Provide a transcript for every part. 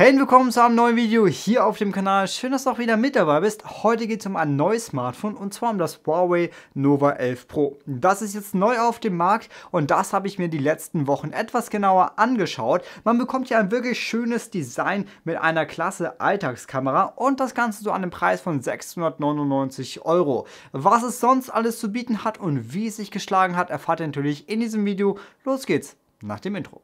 Hey und willkommen zu einem neuen Video hier auf dem Kanal. Schön, dass du auch wieder mit dabei bist. Heute geht es um ein neues Smartphone und zwar um das Huawei Nova 11 Pro. Das ist jetzt neu auf dem Markt und das habe ich mir die letzten Wochen etwas genauer angeschaut. Man bekommt hier ein wirklich schönes Design mit einer klasse Alltagskamera und das Ganze so an einem Preis von 699 Euro. Was es sonst alles zu bieten hat und wie es sich geschlagen hat, erfahrt ihr natürlich in diesem Video. Los geht's nach dem Intro.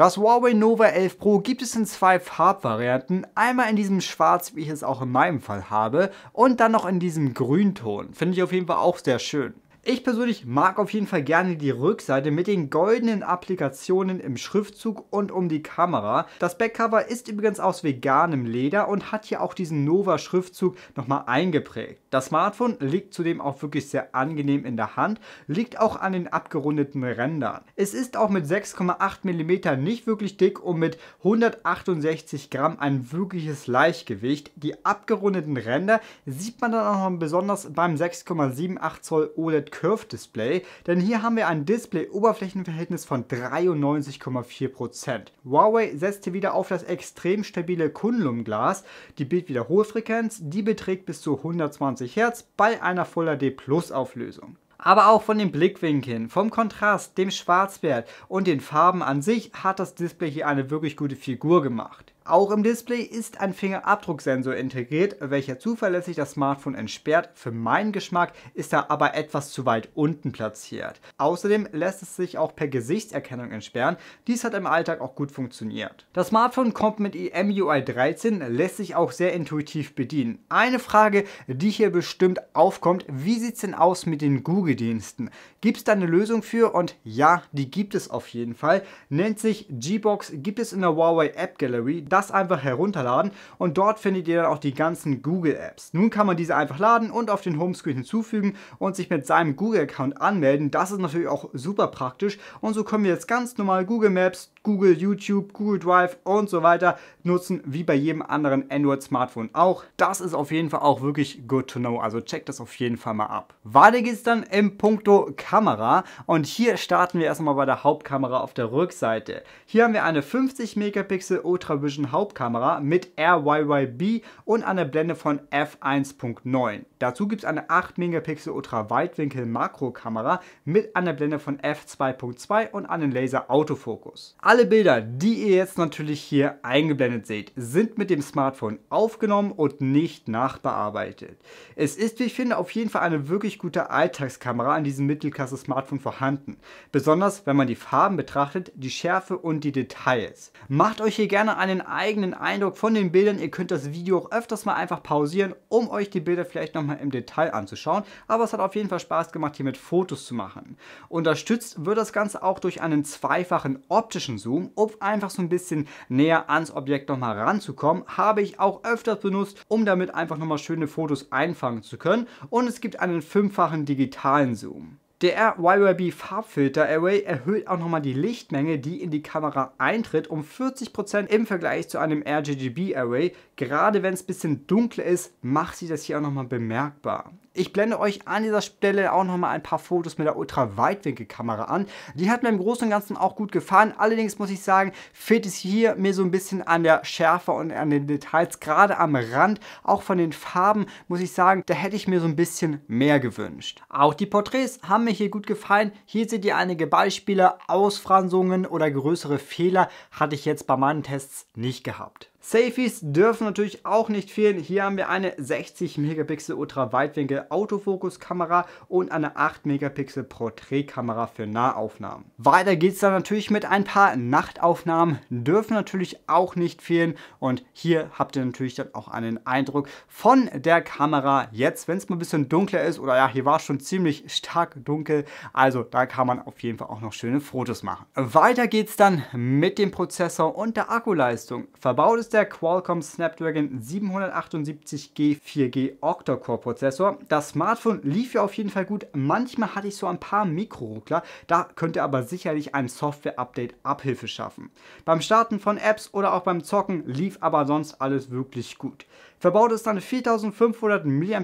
Das Huawei Nova 11 Pro gibt es in zwei Farbvarianten, einmal in diesem schwarz, wie ich es auch in meinem Fall habe, und dann noch in diesem Grünton. Finde ich auf jeden Fall auch sehr schön. Ich persönlich mag auf jeden Fall gerne die Rückseite mit den goldenen Applikationen im Schriftzug und um die Kamera. Das Backcover ist übrigens aus veganem Leder und hat hier auch diesen Nova Schriftzug nochmal eingeprägt. Das Smartphone liegt zudem auch wirklich sehr angenehm in der Hand, liegt auch an den abgerundeten Rändern. Es ist auch mit 6,8 mm nicht wirklich dick und mit 168 Gramm ein wirkliches Leichtgewicht. Die abgerundeten Ränder sieht man dann auch noch besonders beim 6,78 Zoll OLED Curve Display, denn hier haben wir ein Display-Oberflächenverhältnis von 93,4%. Huawei setzte wieder auf das extrem stabile Kunlum-Glas. Die Bildwiederholfrequenz, die beträgt bis zu 120 Hz bei einer Full HD Plus Auflösung aber auch von den Blickwinkeln, vom Kontrast, dem Schwarzwert und den Farben an sich hat das Display hier eine wirklich gute Figur gemacht. Auch im Display ist ein Fingerabdrucksensor integriert, welcher zuverlässig das Smartphone entsperrt. Für meinen Geschmack ist er aber etwas zu weit unten platziert. Außerdem lässt es sich auch per Gesichtserkennung entsperren. Dies hat im Alltag auch gut funktioniert. Das Smartphone kommt mit EMUI 13, lässt sich auch sehr intuitiv bedienen. Eine Frage, die hier bestimmt aufkommt, wie sieht es denn aus mit den Google-Diensten? Gibt es da eine Lösung für? Und ja, die gibt es auf jeden Fall. Nennt sich G-Box, gibt es in der Huawei App Gallery das einfach herunterladen und dort findet ihr dann auch die ganzen Google Apps. Nun kann man diese einfach laden und auf den Homescreen hinzufügen und sich mit seinem Google Account anmelden. Das ist natürlich auch super praktisch und so können wir jetzt ganz normal Google Maps, Google, YouTube, Google Drive und so weiter nutzen, wie bei jedem anderen Android-Smartphone auch. Das ist auf jeden Fall auch wirklich good to know, also checkt das auf jeden Fall mal ab. Weiter geht es dann im Punkto Kamera und hier starten wir erstmal bei der Hauptkamera auf der Rückseite. Hier haben wir eine 50 Megapixel Ultra Vision Hauptkamera mit RYYB und einer Blende von f1.9. Dazu gibt es eine 8 Megapixel Ultra Weitwinkel Makrokamera mit einer Blende von f2.2 und einem Laser Autofokus. Alle Bilder, die ihr jetzt natürlich hier eingeblendet seht, sind mit dem Smartphone aufgenommen und nicht nachbearbeitet. Es ist, wie ich finde, auf jeden Fall eine wirklich gute Alltagskamera an diesem Mittelklasse-Smartphone vorhanden. Besonders, wenn man die Farben betrachtet, die Schärfe und die Details. Macht euch hier gerne einen eigenen Eindruck von den Bildern. Ihr könnt das Video auch öfters mal einfach pausieren, um euch die Bilder vielleicht nochmal im Detail anzuschauen. Aber es hat auf jeden Fall Spaß gemacht, hier mit Fotos zu machen. Unterstützt wird das Ganze auch durch einen zweifachen optischen Konsum, um einfach so ein bisschen näher ans Objekt nochmal ranzukommen, habe ich auch öfters benutzt, um damit einfach nochmal schöne Fotos einfangen zu können und es gibt einen fünffachen digitalen Zoom. Der RYYB Farbfilter Array erhöht auch nochmal die Lichtmenge, die in die Kamera eintritt, um 40% im Vergleich zu einem RGGB Array. Gerade wenn es ein bisschen dunkler ist, macht sie das hier auch nochmal bemerkbar. Ich blende euch an dieser Stelle auch nochmal ein paar Fotos mit der Ultra-Weitwinkelkamera an. Die hat mir im Großen und Ganzen auch gut gefallen. Allerdings muss ich sagen, fehlt es hier mir so ein bisschen an der Schärfe und an den Details, gerade am Rand, auch von den Farben, muss ich sagen, da hätte ich mir so ein bisschen mehr gewünscht. Auch die Porträts haben mir hier gut gefallen. Hier seht ihr einige Beispiele, Ausfransungen oder größere Fehler hatte ich jetzt bei meinen Tests nicht gehabt. Safeties dürfen natürlich auch nicht fehlen. Hier haben wir eine 60 Megapixel Ultra Weitwinkel Autofokus Kamera und eine 8 Megapixel Porträtkamera für Nahaufnahmen. Weiter geht es dann natürlich mit ein paar Nachtaufnahmen, dürfen natürlich auch nicht fehlen und hier habt ihr natürlich dann auch einen Eindruck von der Kamera jetzt, wenn es mal ein bisschen dunkler ist oder ja, hier war es schon ziemlich stark dunkel, also da kann man auf jeden Fall auch noch schöne Fotos machen. Weiter geht es dann mit dem Prozessor und der Akkuleistung. Verbaut ist der Qualcomm Snapdragon 778G 4G Octa-Core Prozessor. Das Smartphone lief ja auf jeden Fall gut. Manchmal hatte ich so ein paar Mikroruckler. Da könnte aber sicherlich ein Software-Update Abhilfe schaffen. Beim Starten von Apps oder auch beim Zocken lief aber sonst alles wirklich gut. Verbaut ist dann 4500 mAh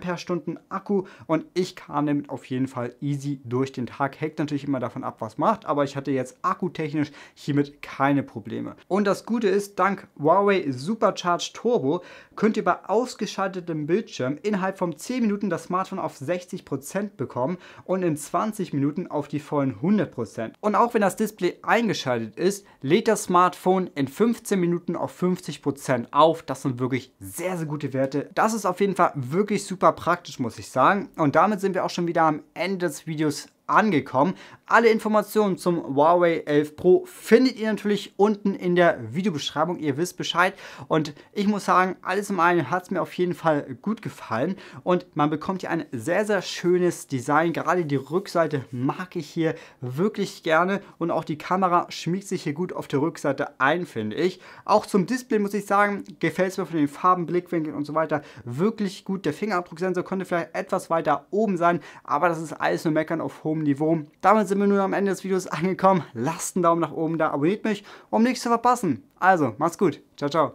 Akku und ich kam damit auf jeden Fall easy durch den Tag. Hängt natürlich immer davon ab, was macht, aber ich hatte jetzt akkutechnisch hiermit keine Probleme. Und das Gute ist, dank Huawei Supercharged Turbo könnt ihr bei ausgeschaltetem Bildschirm innerhalb von 10 Minuten das Smartphone auf 60% bekommen und in 20 Minuten auf die vollen 100%. Und auch wenn das Display eingeschaltet ist, lädt das Smartphone in 15 Minuten auf 50% auf. Das sind wirklich sehr, sehr gute Werte. Das ist auf jeden Fall wirklich super praktisch, muss ich sagen. Und damit sind wir auch schon wieder am Ende des Videos angekommen. Alle Informationen zum Huawei 11 Pro findet ihr natürlich unten in der Videobeschreibung. Ihr wisst Bescheid. Und ich muss sagen, alles im einen hat es mir auf jeden Fall gut gefallen. Und man bekommt hier ein sehr, sehr schönes Design. Gerade die Rückseite mag ich hier wirklich gerne. Und auch die Kamera schmiegt sich hier gut auf der Rückseite ein, finde ich. Auch zum Display muss ich sagen, gefällt es mir von den Farben, Blickwinkeln und so weiter wirklich gut. Der Fingerabdrucksensor konnte vielleicht etwas weiter oben sein, aber das ist alles nur Meckern auf Home hohem Niveau. Damit sind wir nun am Ende des Videos angekommen. Lasst einen Daumen nach oben da, abonniert mich, um nichts zu verpassen. Also, macht's gut. Ciao, ciao.